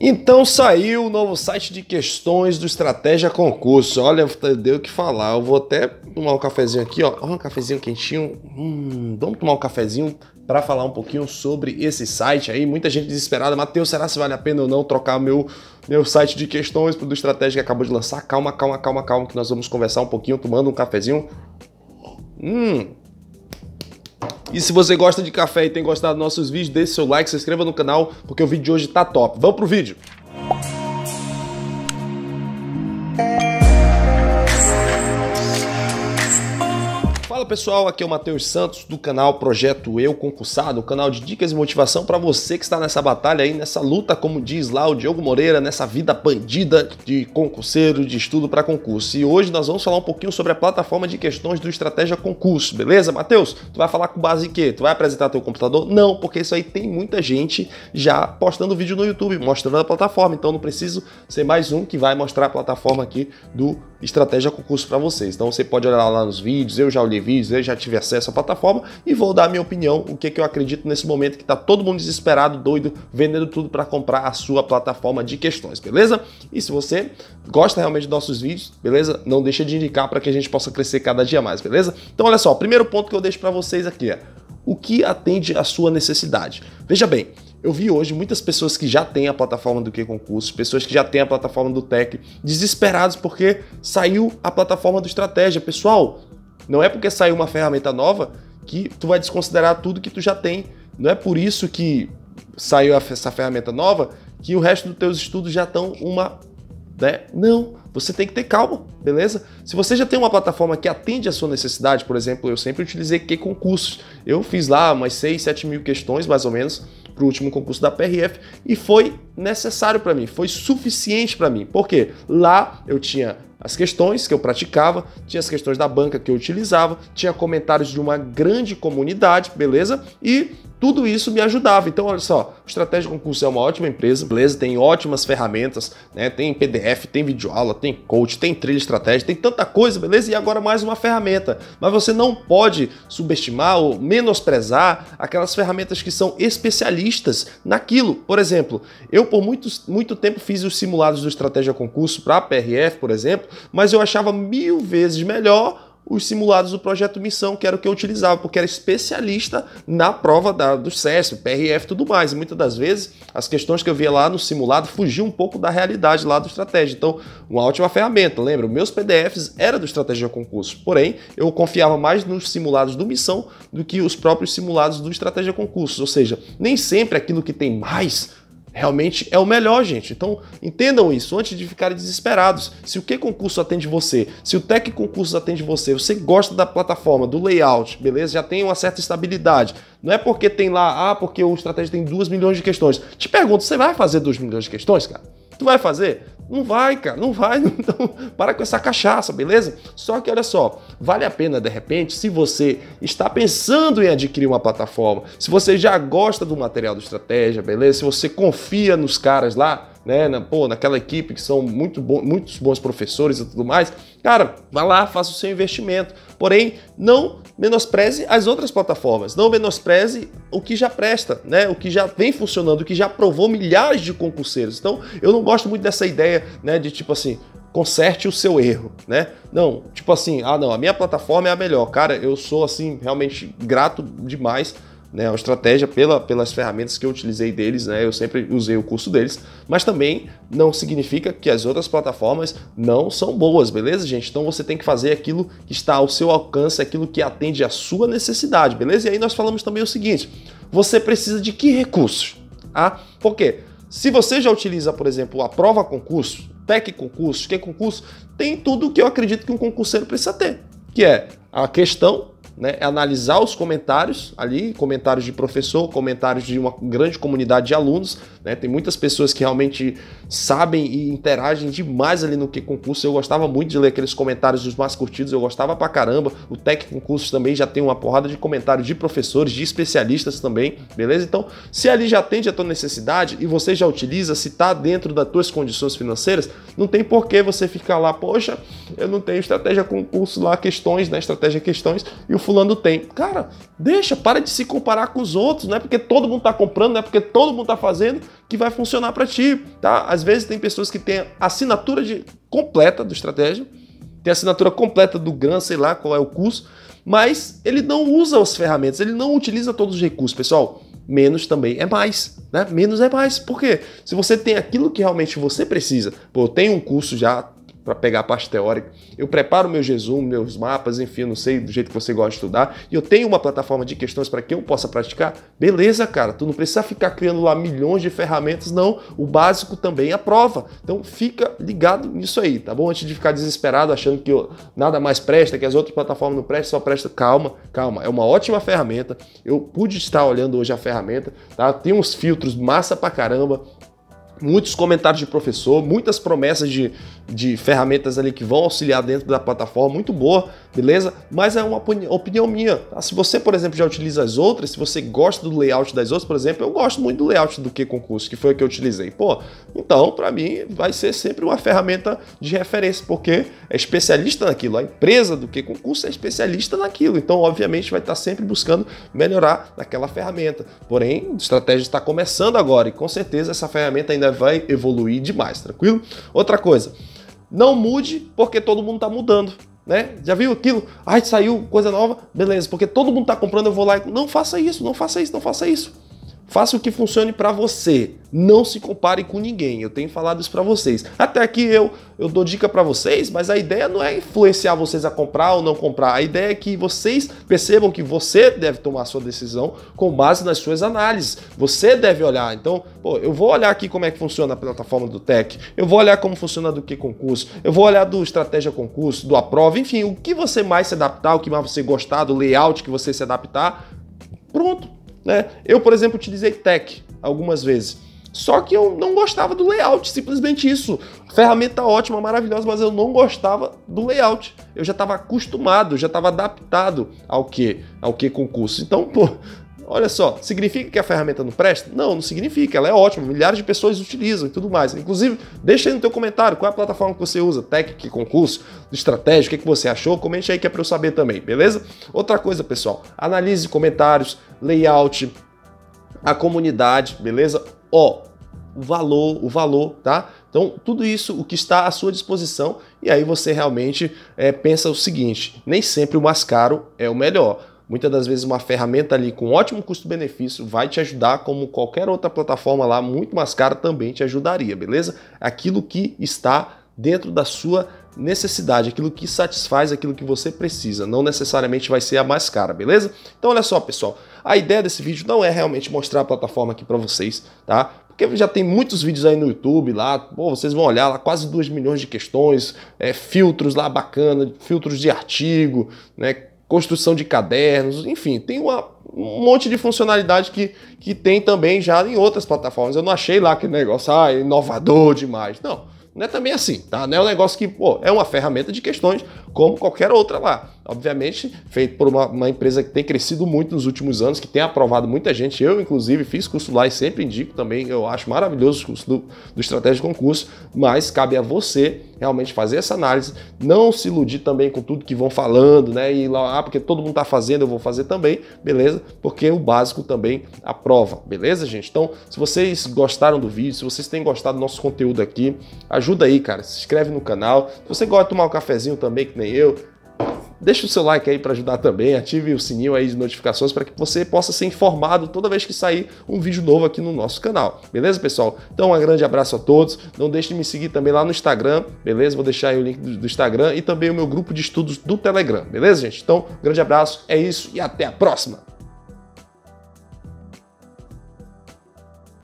Então saiu o novo site de questões do Estratégia Concurso. Olha, deu o que falar. Eu vou até tomar um cafezinho aqui, ó. Um cafezinho quentinho. Hum, vamos tomar um cafezinho para falar um pouquinho sobre esse site aí. Muita gente desesperada. Matheus, será se vale a pena ou não trocar meu, meu site de questões pro do Estratégia que acabou de lançar? Calma, calma, calma, calma, que nós vamos conversar um pouquinho tomando um cafezinho. Hum, e se você gosta de café e tem gostado dos nossos vídeos, deixe seu like, se inscreva no canal, porque o vídeo de hoje tá top. Vamos pro vídeo! pessoal, aqui é o Matheus Santos do canal Projeto Eu Concursado, canal de dicas e motivação para você que está nessa batalha aí, nessa luta, como diz lá o Diogo Moreira, nessa vida bandida de concurseiro, de estudo para concurso. E hoje nós vamos falar um pouquinho sobre a plataforma de questões do Estratégia Concurso, beleza? Matheus, tu vai falar com base em quê? Tu vai apresentar teu computador? Não, porque isso aí tem muita gente já postando vídeo no YouTube, mostrando a plataforma, então não preciso ser mais um que vai mostrar a plataforma aqui do estratégia concurso para vocês. Então você pode olhar lá nos vídeos, eu já olhei vídeos, eu já tive acesso à plataforma e vou dar a minha opinião, o que, que eu acredito nesse momento que está todo mundo desesperado, doido, vendendo tudo para comprar a sua plataforma de questões, beleza? E se você gosta realmente dos nossos vídeos, beleza? Não deixa de indicar para que a gente possa crescer cada dia mais, beleza? Então olha só, o primeiro ponto que eu deixo para vocês aqui é o que atende a sua necessidade. Veja bem, eu vi hoje muitas pessoas que já têm a plataforma do Que Concurso, pessoas que já têm a plataforma do Tech, desesperados porque saiu a plataforma do Estratégia. Pessoal, não é porque saiu uma ferramenta nova que tu vai desconsiderar tudo que tu já tem. Não é por isso que saiu essa ferramenta nova que o resto dos teus estudos já estão uma. Né? Não, você tem que ter calma, beleza? Se você já tem uma plataforma que atende a sua necessidade, por exemplo, eu sempre utilizei que concursos. Eu fiz lá umas 6, 7 mil questões, mais ou menos, para o último concurso da PRF e foi necessário para mim, foi suficiente para mim. porque Lá eu tinha as questões que eu praticava, tinha as questões da banca que eu utilizava, tinha comentários de uma grande comunidade, beleza? E tudo isso me ajudava. Então, olha só, o Estratégia Concurso é uma ótima empresa, beleza? Tem ótimas ferramentas, né? Tem PDF, tem videoaula, tem coach, tem trilha estratégia, tem tanta coisa, beleza? E agora mais uma ferramenta. Mas você não pode subestimar ou menosprezar aquelas ferramentas que são especialistas naquilo. Por exemplo, eu por muito, muito tempo fiz os simulados do Estratégia Concurso para a PRF, por exemplo, mas eu achava mil vezes melhor os simulados do projeto Missão, que era o que eu utilizava, porque era especialista na prova da, do CESP, PRF e tudo mais. E muitas das vezes as questões que eu via lá no simulado fugiam um pouco da realidade lá do estratégia. Então, uma ótima ferramenta. Lembra, meus PDFs era do Estratégia Concurso, porém eu confiava mais nos simulados do Missão do que os próprios simulados do Estratégia Concurso. Ou seja, nem sempre aquilo que tem mais realmente é o melhor, gente. Então entendam isso antes de ficarem desesperados. Se o que concurso atende você, se o Tec concurso atende você, você gosta da plataforma, do layout, beleza? Já tem uma certa estabilidade. Não é porque tem lá, ah, porque o estratégia tem 2 milhões de questões. Te pergunto, você vai fazer 2 milhões de questões, cara? Tu vai fazer? Não vai, cara, não vai. Então, para com essa cachaça, beleza? Só que olha só, vale a pena de repente, se você está pensando em adquirir uma plataforma, se você já gosta do material do estratégia, beleza? Se você confia nos caras lá, né? Na, pô, naquela equipe que são muito bom, muitos bons professores e tudo mais. Cara, vá lá, faça o seu investimento. Porém, não menospreze as outras plataformas, não menospreze o que já presta, né? O que já vem funcionando, o que já provou milhares de concurseiros. Então, eu não gosto muito dessa ideia, né, de tipo assim, conserte o seu erro, né? Não, tipo assim, ah não, a minha plataforma é a melhor. Cara, eu sou assim realmente grato demais né, a estratégia pela, pelas ferramentas que eu utilizei deles, né, eu sempre usei o curso deles, mas também não significa que as outras plataformas não são boas, beleza, gente? Então você tem que fazer aquilo que está ao seu alcance, aquilo que atende à sua necessidade, beleza? E aí nós falamos também o seguinte: você precisa de que recursos? Ah, por quê? Se você já utiliza, por exemplo, a prova concurso, tec concurso, que concurso, tem tudo que eu acredito que um concurseiro precisa ter, que é a questão né, é analisar os comentários ali, comentários de professor, comentários de uma grande comunidade de alunos, né, tem muitas pessoas que realmente sabem e interagem demais ali no que concurso. Eu gostava muito de ler aqueles comentários dos mais curtidos, eu gostava pra caramba. O Tec Concurso também já tem uma porrada de comentários de professores, de especialistas também, beleza? Então, se ali já atende a tua necessidade e você já utiliza, se tá dentro das tuas condições financeiras, não tem por que você ficar lá, poxa, eu não tenho estratégia concurso lá, questões, né, estratégia questões, e o fulano tem. Cara, deixa, para de se comparar com os outros, não é porque todo mundo está comprando, não é porque todo mundo está fazendo que vai funcionar para ti, tá? Às vezes tem pessoas que têm assinatura de, completa do estratégia, tem assinatura completa do GAN, sei lá qual é o curso, mas ele não usa as ferramentas, ele não utiliza todos os recursos, pessoal. Menos também é mais, né? Menos é mais. Por quê? Se você tem aquilo que realmente você precisa, pô, eu tenho um curso já para pegar a parte teórica. Eu preparo meu Jesus, meus mapas, enfim, não sei do jeito que você gosta de estudar. E eu tenho uma plataforma de questões para que eu possa praticar. Beleza, cara, tu não precisa ficar criando lá milhões de ferramentas, não. O básico também é a prova. Então fica ligado nisso aí, tá bom? Antes de ficar desesperado achando que nada mais presta, que as outras plataformas não prestam, só presta. Calma, calma. É uma ótima ferramenta. Eu pude estar olhando hoje a ferramenta, tá? Tem uns filtros massa pra caramba muitos comentários de professor, muitas promessas de, de ferramentas ali que vão auxiliar dentro da plataforma, muito boa, beleza? Mas é uma opinião minha. Tá? Se você, por exemplo, já utiliza as outras, se você gosta do layout das outras, por exemplo, eu gosto muito do layout do que concurso, que foi o que eu utilizei. Pô, então, para mim, vai ser sempre uma ferramenta de referência, porque é especialista naquilo. A empresa do que concurso é especialista naquilo. Então, obviamente, vai estar sempre buscando melhorar naquela ferramenta. Porém, a estratégia está começando agora e com certeza essa ferramenta ainda vai evoluir demais, tranquilo? Outra coisa, não mude porque todo mundo está mudando né? Já viu aquilo? Ai, saiu coisa nova, beleza, porque todo mundo está comprando, eu vou lá e. Não faça isso, não faça isso, não faça isso. Faça o que funcione para você. Não se compare com ninguém. Eu tenho falado isso para vocês. Até aqui eu eu dou dica para vocês, mas a ideia não é influenciar vocês a comprar ou não comprar. A ideia é que vocês percebam que você deve tomar sua decisão com base nas suas análises. Você deve olhar. Então, pô, eu vou olhar aqui como é que funciona a plataforma do Tech. Eu vou olhar como funciona do que concurso. Eu vou olhar do estratégia concurso, do aprova, enfim, o que você mais se adaptar, o que mais você gostar, do layout que você se adaptar. Pronto né? Eu, por exemplo, utilizei tech algumas vezes. Só que eu não gostava do layout, simplesmente isso. Ferramenta ótima, maravilhosa, mas eu não gostava do layout. Eu já estava acostumado, já estava adaptado ao que, ao que concurso. Então, pô, Olha só, significa que a ferramenta não presta? Não, não significa, ela é ótima, milhares de pessoas utilizam e tudo mais. Inclusive, deixa aí no teu comentário qual é a plataforma que você usa, Tech, concurso, estratégia, o que, que você achou, comente aí que é para eu saber também, beleza? Outra coisa, pessoal, analise comentários, layout, a comunidade, beleza? Ó, o valor, o valor, tá? Então, tudo isso o que está à sua disposição, e aí você realmente é, pensa o seguinte: nem sempre o mais caro é o melhor. Muitas das vezes uma ferramenta ali com ótimo custo-benefício vai te ajudar, como qualquer outra plataforma lá muito mais cara também te ajudaria, beleza? Aquilo que está dentro da sua necessidade, aquilo que satisfaz aquilo que você precisa, não necessariamente vai ser a mais cara, beleza? Então olha só, pessoal, a ideia desse vídeo não é realmente mostrar a plataforma aqui para vocês, tá? porque já tem muitos vídeos aí no YouTube lá, pô, vocês vão olhar lá quase 2 milhões de questões, é, filtros lá bacana, filtros de artigo, né? construção de cadernos, enfim, tem uma, um monte de funcionalidade que, que tem também já em outras plataformas. Eu não achei lá aquele negócio, ah, inovador demais. Não, não é também assim, tá? Não é um negócio que, pô, é uma ferramenta de questões como qualquer outra lá obviamente, feito por uma, uma, empresa que tem crescido muito nos últimos anos, que tem aprovado muita gente. Eu, inclusive, fiz curso lá e sempre indico também, eu acho maravilhoso o curso do, do Estratégia de Concurso, mas cabe a você realmente fazer essa análise, não se iludir também com tudo que vão falando, né? E lá, ah, porque todo mundo está fazendo, eu vou fazer também, beleza? Porque o básico também aprova, beleza, gente? Então, se vocês gostaram do vídeo, se vocês têm gostado do nosso conteúdo aqui, ajuda aí, cara. Se inscreve no canal. Se você gosta de tomar um cafezinho também, que nem eu, Deixe o seu like aí para ajudar também, ative o sininho aí de notificações para que você possa ser informado toda vez que sair um vídeo novo aqui no nosso canal. Beleza, pessoal? Então, um grande abraço a todos. Não deixe de me seguir também lá no Instagram, beleza? Vou deixar aí o link do Instagram e também o meu grupo de estudos do Telegram, beleza, gente? Então, um grande abraço, é isso e até a próxima!